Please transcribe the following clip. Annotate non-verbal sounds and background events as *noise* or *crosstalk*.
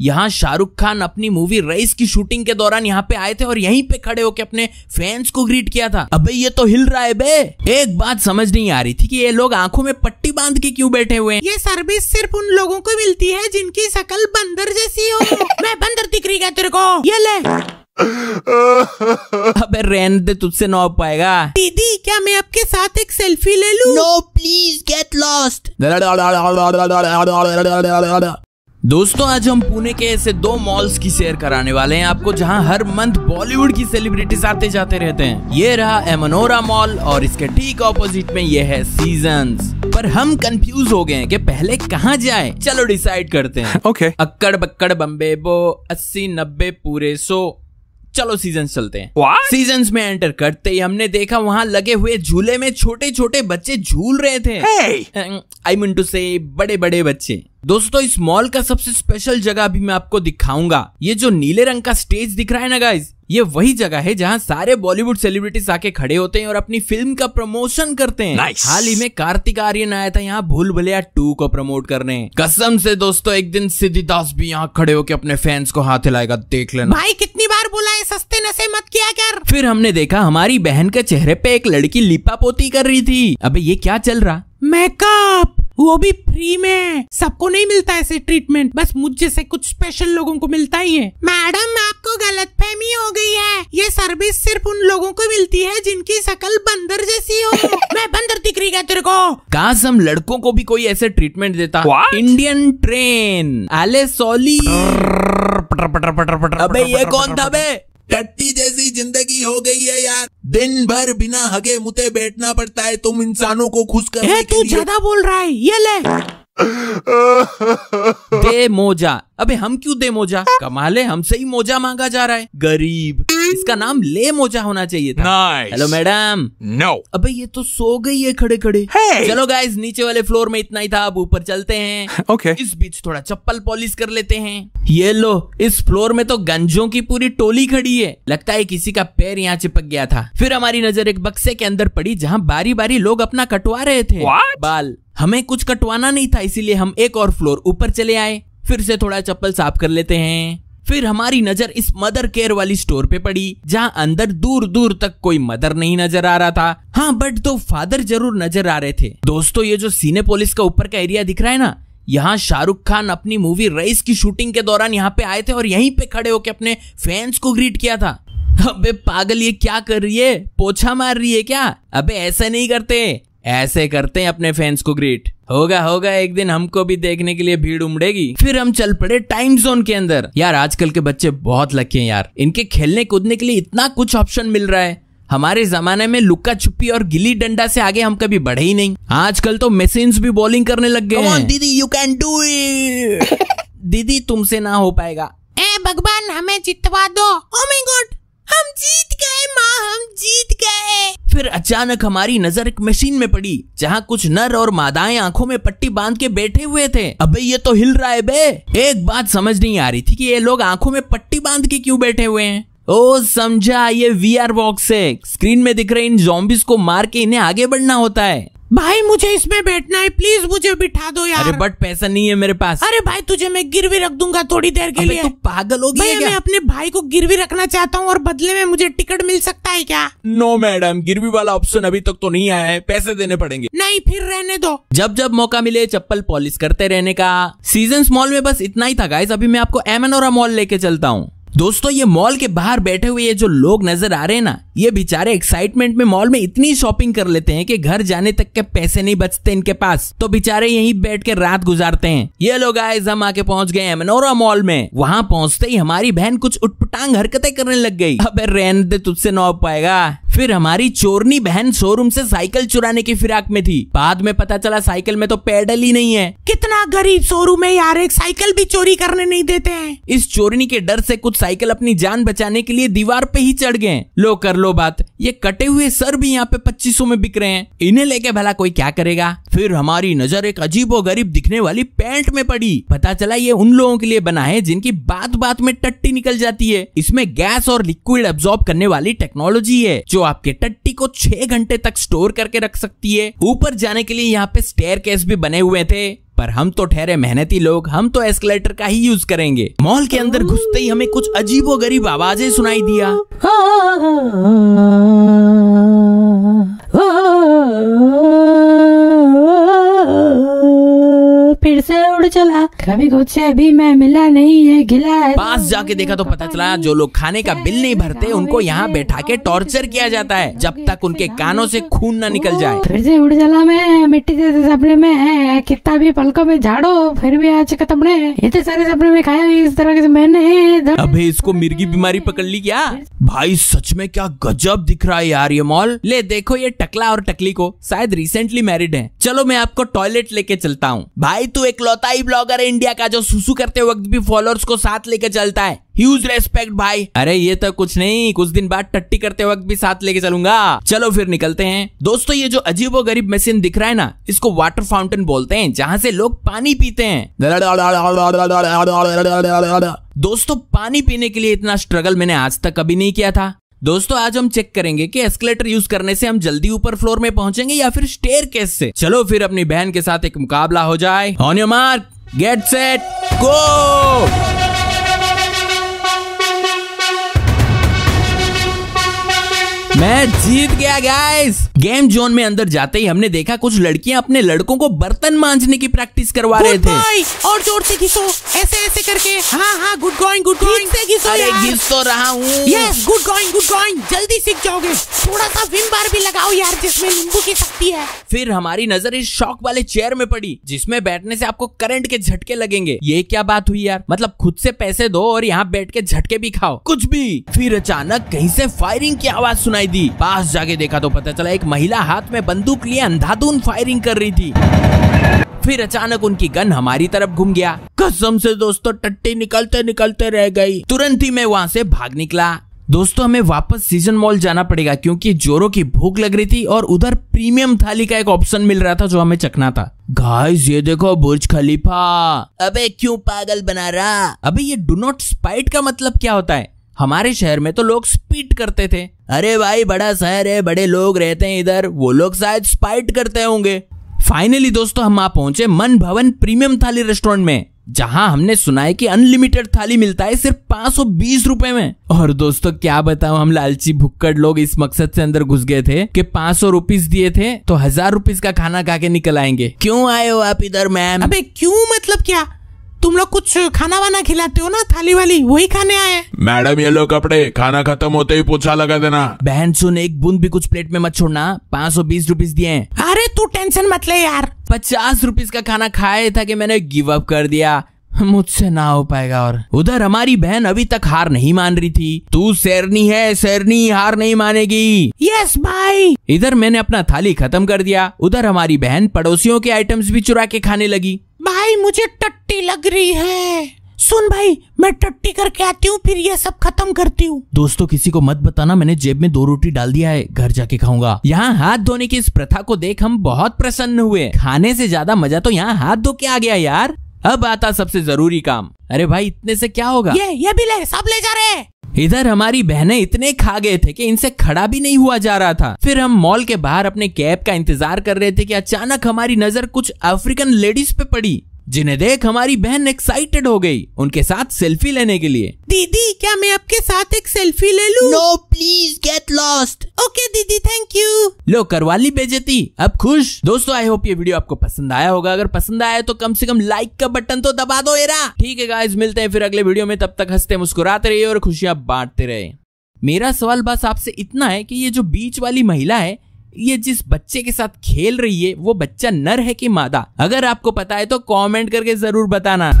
यहाँ शाहरुख खान अपनी movie rice की शूटिंग के दौरान यहाँ पे आए थे और यहीं पे खड़े होकर अपने फैंस को ग्रीट किया था अबे ये तो हिल रहा है बे एक बात समझ नहीं आ रही थी कि ये लोग आंखों में पट्टी बांध के क्यों बैठे हुए हैं ये सर्विस सिर्फ उन लोगों को मिलती है जिनकी शकल बंदर जैसी हो *laughs* मैं बंदर दिख रही तेरे को ये ले *laughs* अबे रहने दे तुझसे ना हो पाएगा दीदी क्या मैं आपके साथ एक सेल्फी ले लू नो प्लीज गेट लॉस्ट दोस्तों आज हम पुणे के ऐसे दो मॉल्स की शेयर कराने वाले हैं आपको जहां हर मंथ बॉलीवुड की सेलिब्रिटीज आते जाते रहते हैं ये रहा एमनोरा मॉल और इसके ठीक ऑपोजिट में ये है सीजंस पर हम कंफ्यूज हो गए हैं कि पहले कहाँ जाएं चलो डिसाइड करते हैं ओके *laughs* okay. अक्कड़ बक्कड़ बम्बे बो अस्सी नब्बे पूरे सो चलो सीजन चलते हैं What? सीजन्स में एंटर करते ही हमने देखा वहाँ लगे हुए झूले में छोटे छोटे बच्चे झूल रहे थे आई मीन टू से बड़े बड़े बच्चे दोस्तों इस मॉल का सबसे स्पेशल जगह भी मैं आपको दिखाऊंगा ये जो नीले रंग का स्टेज दिख रहा है ना गाइज ये वही जगह है जहां सारे बॉलीवुड सेलिब्रिटीज आके खड़े होते हैं और अपनी फिल्म का प्रमोशन करते हैं nice. हाल ही में कार्तिक आर्यन आया था यहाँ भूल भलिया टू को प्रमोट करने कसम से दोस्तों एक दिन सिद्धिदास भी यहाँ खड़े होकर अपने फैंस को हाथ हिलाएगा देख लेना भाई कितना बार बोला है सस्ते नशे मत किया कर फिर हमने देखा हमारी बहन के चेहरे पे एक लड़की लिपा पोती कर रही थी अबे ये क्या चल रहा मेकअप वो भी फ्री में सबको नहीं मिलता ऐसे ट्रीटमेंट बस मुझ जैसे कुछ स्पेशल लोगों को मिलता ही है मैडम आपको गलत फहमी हो गई है ये सर्विस सिर्फ उन लोगों को मिलती है जिनकी शकल बंदर जैसी हो *laughs* मैं बंदर दिख रही तेरे को काश हम लड़कों को भी कोई ऐसे ट्रीटमेंट देता What? इंडियन ट्रेन एले सोली पटर पटर पटर अबे ये कौन था बे टट्टी जैसी जिंदगी हो गई है यार दिन भर बिना हगे मुते बैठना पड़ता है तुम इंसानों को खुश कर तू ज्यादा बोल रहा है ये ले दे मोजा अबे हम क्यों दे मोजा कमाले हमसे ही मोजा मांगा जा रहा है गरीब इसका नाम ले मोजा होना चाहिए था हेलो मैडम नो अबे ये तो सो गई है खड़े खड़े hey! चलो गाइस नीचे वाले फ्लोर में इतना ही था अब ऊपर चलते हैं ओके okay. इस बीच थोड़ा चप्पल पॉलिश कर लेते हैं ये लो इस फ्लोर में तो गंजों की पूरी टोली खड़ी है लगता है किसी का पैर यहाँ चिपक गया था फिर हमारी नजर एक बक्से के अंदर पड़ी जहाँ बारी बारी लोग अपना कटवा रहे थे What? बाल हमें कुछ कटवाना नहीं था इसीलिए हम एक और फ्लोर ऊपर चले आए फिर से थोड़ा चप्पल साफ कर लेते हैं फिर हमारी नजर इस मदर केयर वाली स्टोर पे पड़ी जहाँ अंदर दूर दूर तक कोई मदर नहीं नजर आ रहा था हाँ बट दो फादर जरूर नजर आ रहे थे दोस्तों ये जो सीने पोलिस का ऊपर का एरिया दिख रहा है ना यहाँ शाहरुख खान अपनी मूवी रईस की शूटिंग के दौरान यहाँ पे आए थे और यहीं पे खड़े होके अपने फैंस को ग्रीट किया था अबे पागल ये क्या कर रही है पोछा मार रही है क्या अबे ऐसा नहीं करते ऐसे करते हैं अपने फैंस को ग्रीट होगा होगा एक दिन हमको भी देखने के लिए भीड़ उमड़ेगी फिर हम चल पड़े टाइम जोन के अंदर यार आजकल के बच्चे बहुत लकी हैं यार इनके खेलने कूदने के लिए इतना कुछ ऑप्शन मिल रहा है हमारे जमाने में लुक्का छुपी और गिली डंडा से आगे हम कभी बढ़े ही नहीं आजकल तो मशीन भी बॉलिंग करने लग गए दीदी यू कैन डू इट दीदी तुमसे ना हो पाएगा ए भगवान हमें जितवा दो ओ माय गॉड हम जीत गए माँ हम जीत गए फिर अचानक हमारी नजर एक मशीन में पड़ी जहाँ कुछ नर और मादाएं आंखों में पट्टी बांध के बैठे हुए थे अबे ये तो हिल रहा है बे एक बात समझ नहीं आ रही थी कि ये लोग आंखों में पट्टी बांध के क्यों बैठे हुए हैं ओ समझा ये वी आर बॉक्स है स्क्रीन में दिख रहे इन जॉम्बिस को मार के इन्हें आगे बढ़ना होता है भाई मुझे इसमें बैठना है प्लीज मुझे बिठा दो यार अरे बट पैसा नहीं है मेरे पास अरे भाई तुझे मैं गिरवी रख दूंगा थोड़ी देर के लिए तू पागल हो गया मैं अपने भाई को गिरवी रखना चाहता हूँ और बदले में मुझे टिकट मिल सकता है क्या नो मैडम गिरवी वाला ऑप्शन अभी तक तो नहीं आया है पैसे देने पड़ेंगे नहीं फिर रहने दो जब जब मौका मिले चप्पल पॉलिश करते रहने का सीजन मॉल में बस इतना ही था गाइस अभी मैं आपको एमनोरा मॉल लेके चलता हूँ दोस्तों ये मॉल के बाहर बैठे हुए ये जो लोग नजर आ रहे हैं ना ये बेचारे एक्साइटमेंट में मॉल में इतनी शॉपिंग कर लेते हैं कि घर जाने तक के पैसे नहीं बचते इनके पास तो बेचारे यहीं बैठ के रात गुजारते हैं ये लोग आए हम आके पहुंच गए हैं मनोरा मॉल में वहाँ पहुंचते ही हमारी बहन कुछ उटपटांग हरकतें करने लग गई अब रहने दे तुझसे ना हो पाएगा फिर हमारी चोरनी बहन शोरूम से साइकिल चुराने की फिराक में थी बाद में पता चला साइकिल में तो पैडल ही नहीं है कितना गरीब शोरूम है यार एक साइकिल भी चोरी करने नहीं देते हैं इस चोरनी के डर से कुछ साइकिल अपनी जान बचाने के लिए दीवार पे ही चढ़ गए लो कर लो बात ये कटे हुए सर भी यहाँ पे पच्चीसो में बिक रहे हैं इन्हें लेके भला कोई क्या करेगा फिर हमारी नजर एक अजीब और गरीब दिखने वाली पैंट में पड़ी पता चला ये उन लोगों के लिए बना है जिनकी बात बात में टट्टी निकल जाती है इसमें गैस और लिक्विड एब्जॉर्ब करने वाली टेक्नोलॉजी है जो आपके टट्टी को छह घंटे तक स्टोर करके रख सकती है ऊपर जाने के लिए यहाँ पे स्टेयर केस भी बने हुए थे पर हम तो ठहरे मेहनती लोग हम तो एस्केलेटर का ही यूज करेंगे मॉल के अंदर घुसते ही हमें कुछ अजीबो गरीब आवाजें सुनाई दिया *laughs* हाँ, हाँ, हाँ। फिर से उड़ चला कभी खुद से भी मैं मिला नहीं है गिला है पास जाके देखा तो पता चला जो लोग खाने का बिल नहीं भरते उनको यहाँ बैठा के टॉर्चर किया जाता है जब तक उनके कानों से खून ना निकल जाए फिर से उड़ चला मैं मिट्टी जैसे सपने में कितना भी पलकों में झाड़ो फिर भी आज खत्म इतने सारे सपने में खाया इस तरह के मैंने अभी इसको मिर्गी बीमारी पकड़ ली क्या भाई सच में क्या गजब दिख रहा है यार ये मॉल ले देखो ये टकला और टकली को शायद रिसेंटली मैरिड है चलो मैं आपको टॉयलेट लेके चलता हूँ भाई किंतु एक लौताई ब्लॉगर है इंडिया का जो सुसु करते वक्त भी फॉलोअर्स को साथ लेकर चलता है ह्यूज रेस्पेक्ट भाई अरे ये तो कुछ नहीं कुछ दिन बाद टट्टी करते वक्त भी साथ लेके चलूंगा चलो फिर निकलते हैं दोस्तों ये जो अजीबो गरीब मशीन दिख रहा है ना इसको वाटर फाउंटेन बोलते हैं जहाँ से लोग पानी पीते हैं दोस्तों पानी पीने के लिए इतना स्ट्रगल मैंने आज तक कभी नहीं किया था दोस्तों आज हम चेक करेंगे कि एस्केलेटर यूज करने से हम जल्दी ऊपर फ्लोर में पहुंचेंगे या फिर स्टेयर केस से चलो फिर अपनी बहन के साथ एक मुकाबला हो जाए on your mark get set go मैं जीत गया गाइस गेम जोन में अंदर जाते ही हमने देखा कुछ लड़कियां अपने लड़कों को बर्तन मांझने की प्रैक्टिस करवा रहे थे और जोर से घिसो ऐसे ऐसे करके हाँ हाँ गुड गोइंग गुड गोइंग से घिसो अरे घिस तो रहा हूँ yes good going good going जल्दी सीख जाओगे थोड़ा सा विम बार भी लगाओ यार जिसमें नींबू की शक्ति है फिर हमारी नजर इस शॉक वाले चेयर में पड़ी जिसमें बैठने से आपको करंट के झटके लगेंगे ये क्या बात हुई यार मतलब खुद से पैसे दो और यहाँ बैठ के झटके भी खाओ कुछ भी फिर अचानक कहीं से फायरिंग की आवाज सुनाई दिखाई दी पास जाके देखा तो पता चला एक महिला हाथ में बंदूक लिए अंधाधुन फायरिंग कर रही थी फिर अचानक उनकी गन हमारी तरफ घूम गया कसम से दोस्तों टट्टी निकलते निकलते रह गई तुरंत ही मैं वहाँ से भाग निकला दोस्तों हमें वापस सीजन मॉल जाना पड़ेगा क्योंकि जोरों की भूख लग रही थी और उधर प्रीमियम थाली का एक ऑप्शन मिल रहा था जो हमें चखना था गाइस ये देखो बुर्ज खलीफा अबे क्यों पागल बना रहा अबे ये डू नॉट स्पाइट का मतलब क्या होता है हमारे शहर में तो लोग स्पीट करते थे अरे भाई बड़ा शहर है बड़े लोग रहते हैं इधर वो लोग शायद स्पाइट करते होंगे फाइनली दोस्तों हम आप पहुंचे मन भवन प्रीमियम थाली रेस्टोरेंट में जहां हमने सुना है कि अनलिमिटेड थाली मिलता है सिर्फ पांच सौ बीस रूपए में और दोस्तों क्या बताऊं हम लालची भुक्कड़ लोग इस मकसद से अंदर घुस गए थे कि पांच सौ रुपीज दिए थे तो हजार रुपीज का खाना खा के निकल आएंगे क्यों आए हो आप इधर मैम अबे क्यों मतलब क्या तुम लोग कुछ खाना वाना खिलाते हो ना थाली वाली वही खाने आए मैडम ये लो कपड़े खाना खत्म होते ही पूछा लगा देना बहन सुन एक बूंद भी कुछ प्लेट में मत छोड़ना पाँच सौ बीस रूपीज दिए अरे तू टेंशन मत ले यार पचास रूपीज का खाना खाए था कि मैंने गिव अप कर दिया मुझसे ना हो पाएगा और उधर हमारी बहन अभी तक हार नहीं मान रही थी तू शेरनी है शेरनी हार नहीं मानेगी यस भाई इधर मैंने अपना थाली खत्म कर दिया उधर हमारी बहन पड़ोसियों के आइटम्स भी चुरा के खाने लगी भाई मुझे टट्टी लग रही है सुन भाई मैं टट्टी करके आती हूँ फिर ये सब खत्म करती हूँ दोस्तों किसी को मत बताना मैंने जेब में दो रोटी डाल दिया है घर जाके खाऊंगा यहाँ हाथ धोने की इस प्रथा को देख हम बहुत प्रसन्न हुए खाने से ज्यादा मजा तो यहाँ हाथ धो के आ गया यार अब आता सबसे जरूरी काम अरे भाई इतने से क्या होगा ये ये भी ले सब ले जा रहे हैं इधर हमारी बहनें इतने खा गए थे कि इनसे खड़ा भी नहीं हुआ जा रहा था फिर हम मॉल के बाहर अपने कैब का इंतजार कर रहे थे कि अचानक हमारी नजर कुछ अफ्रीकन लेडीज पे पड़ी जिन्हें देख हमारी बहन एक्साइटेड हो गई उनके साथ सेल्फी लेने के लिए दीदी क्या मैं आपके साथ एक सेल्फी ले लूं? No please get lost okay दीदी थैंक यू लो करवा ली बेजती अब खुश दोस्तों आई होप ये वीडियो आपको पसंद आया होगा अगर पसंद आया तो कम से कम लाइक का बटन तो दबा दो एरा ठीक है गाइज मिलते हैं फिर अगले वीडियो में तब तक हंसते मुस्कुराते रहिए और खुशियां बांटते रहे मेरा सवाल बस आपसे इतना है कि ये जो बीच वाली महिला है ये जिस बच्चे के साथ खेल रही है वो बच्चा नर है कि मादा अगर आपको पता है तो कमेंट करके जरूर बताना